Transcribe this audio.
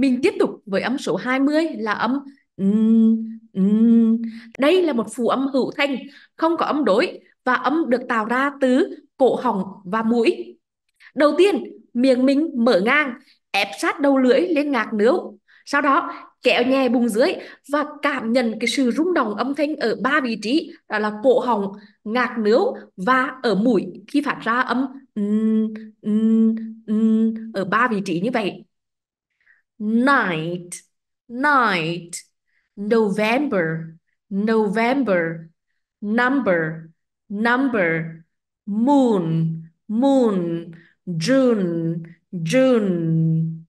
Mình tiếp tục với âm số 20 là âm Đây là một phù âm hữu thanh, không có âm đối và âm được tạo ra từ cổ họng và mũi. Đầu tiên, miệng mình mở ngang, ép sát đầu lưỡi lên ngạc nướu. Sau đó, kéo nhẹ bụng dưới và cảm nhận cái sự rung động âm thanh ở ba vị trí đó là cổ họng, ngạc nướu và ở mũi khi phát ra âm ở ba vị trí như vậy. night, night, November, November, number, number, moon, moon, June, June.